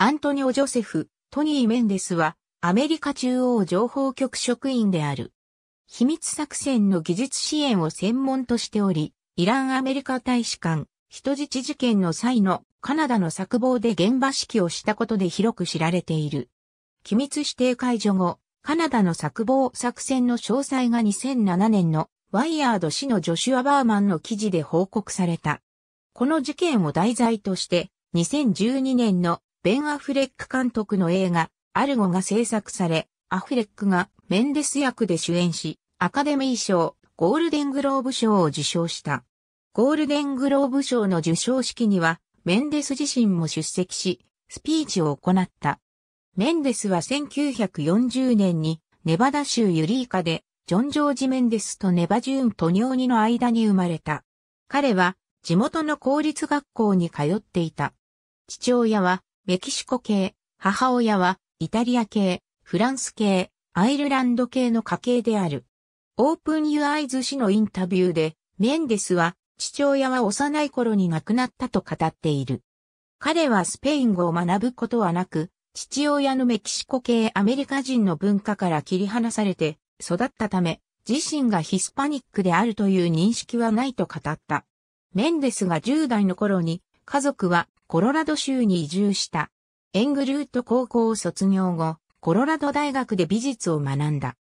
アントニオ・ジョセフ、トニー・メンデスは、アメリカ中央情報局職員である。秘密作戦の技術支援を専門としており、イランアメリカ大使館、人質事件の際のカナダの作防で現場指揮をしたことで広く知られている。機密指定解除後、カナダの作防作戦の詳細が2007年のワイヤード氏のジョシュア・バーマンの記事で報告された。この事件を題材として、2012年のベン・アフレック監督の映画、アルゴが制作され、アフレックがメンデス役で主演し、アカデミー賞、ゴールデングローブ賞を受賞した。ゴールデングローブ賞の受賞式には、メンデス自身も出席し、スピーチを行った。メンデスは1940年に、ネバダ州ユリーカで、ジョン・ジョージ・メンデスとネバジューン・トニオニの間に生まれた。彼は、地元の公立学校に通っていた。父親は、メキシコ系、母親はイタリア系、フランス系、アイルランド系の家系である。オープンユアイズ氏のインタビューで、メンデスは父親は幼い頃に亡くなったと語っている。彼はスペイン語を学ぶことはなく、父親のメキシコ系アメリカ人の文化から切り離されて育ったため、自身がヒスパニックであるという認識はないと語った。メンデスが10代の頃に家族はコロラド州に移住した。エングルート高校を卒業後、コロラド大学で美術を学んだ。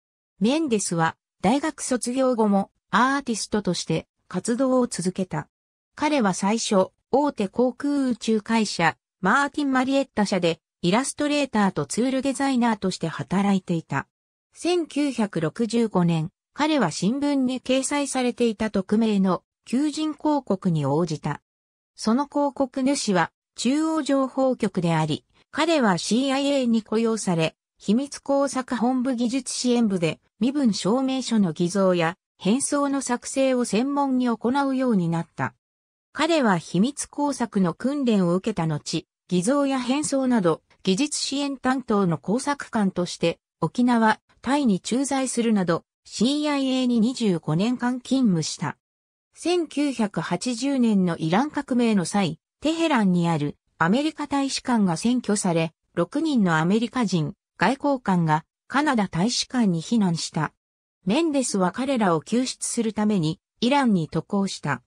メンデスは大学卒業後もアーティストとして活動を続けた。彼は最初、大手航空宇宙会社、マーティン・マリエッタ社でイラストレーターとツールデザイナーとして働いていた。1965年、彼は新聞に掲載されていた匿名の求人広告に応じた。その広告主は中央情報局であり、彼は CIA に雇用され、秘密工作本部技術支援部で身分証明書の偽造や変装の作成を専門に行うようになった。彼は秘密工作の訓練を受けた後、偽造や変装など技術支援担当の工作官として沖縄、タイに駐在するなど CIA に25年間勤務した。1980年のイラン革命の際、テヘランにあるアメリカ大使館が占拠され、6人のアメリカ人、外交官がカナダ大使館に避難した。メンデスは彼らを救出するためにイランに渡航した。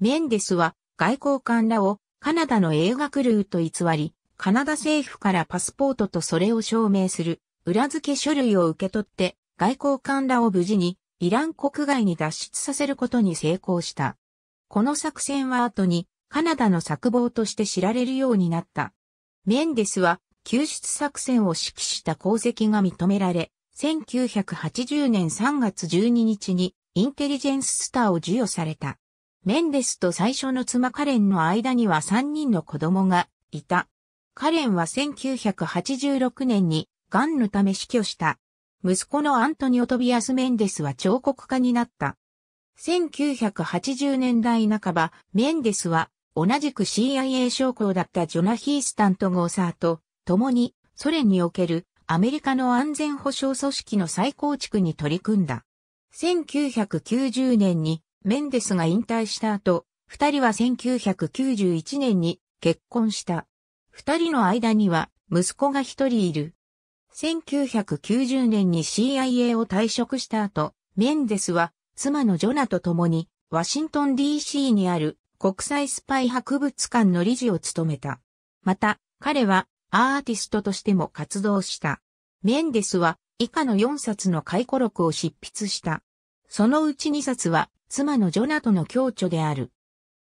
メンデスは外交官らをカナダの映画クルーと偽り、カナダ政府からパスポートとそれを証明する裏付け書類を受け取って外交官らを無事にイラン国外に脱出させることに成功した。この作戦は後にカナダの策謀として知られるようになった。メンデスは救出作戦を指揮した功績が認められ、1980年3月12日にインテリジェンススターを授与された。メンデスと最初の妻カレンの間には3人の子供がいた。カレンは1986年に癌のため死去した。息子のアントニオ・トビアス・メンデスは彫刻家になった。1980年代半ば、メンデスは同じく CIA 将校だったジョナ・ヒースタンとゴーサーと、共にソ連におけるアメリカの安全保障組織の再構築に取り組んだ。1990年にメンデスが引退した後、二人は1991年に結婚した。二人の間には息子が一人いる。1990年に CIA を退職した後、メンデスは妻のジョナと共にワシントン DC にある国際スパイ博物館の理事を務めた。また、彼はアーティストとしても活動した。メンデスは以下の4冊の回顧録を執筆した。そのうち2冊は妻のジョナとの共著である。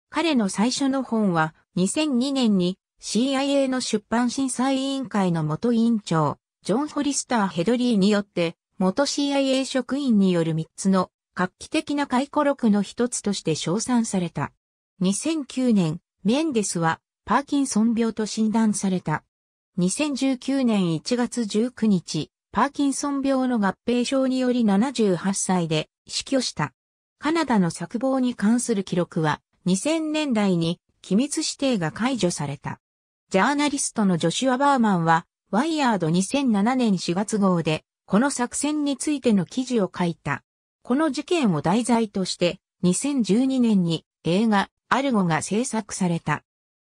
彼の最初の本は2002年に CIA の出版審査委員会の元委員長、ジョン・ホリスター・ヘドリーによって元 CIA 職員による3つの画期的な回顧録の一つとして称賛された。2009年、メンデスはパーキンソン病と診断された。2019年1月19日、パーキンソン病の合併症により78歳で死去した。カナダの作望に関する記録は2000年代に機密指定が解除された。ジャーナリストのジョシュア・バーマンは、ワイヤード2007年4月号で、この作戦についての記事を書いた。この事件を題材として、2012年に映画、アルゴが制作された。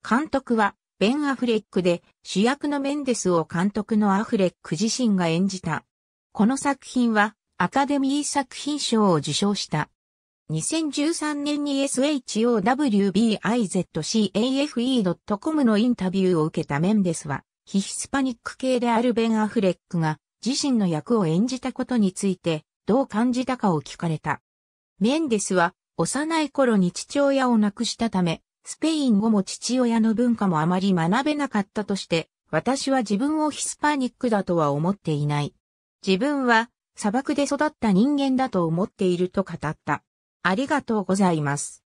監督は、ベン・アフレックで、主役のメンデスを監督のアフレック自身が演じた。この作品は、アカデミー作品賞を受賞した。2013年に SHOWBIZCAFE.com のインタビューを受けたメンデスは、ヒヒスパニック系であるベン・アフレックが自身の役を演じたことについてどう感じたかを聞かれた。メンデスは幼い頃に父親を亡くしたため、スペイン語も父親の文化もあまり学べなかったとして、私は自分をヒスパニックだとは思っていない。自分は砂漠で育った人間だと思っていると語った。ありがとうございます。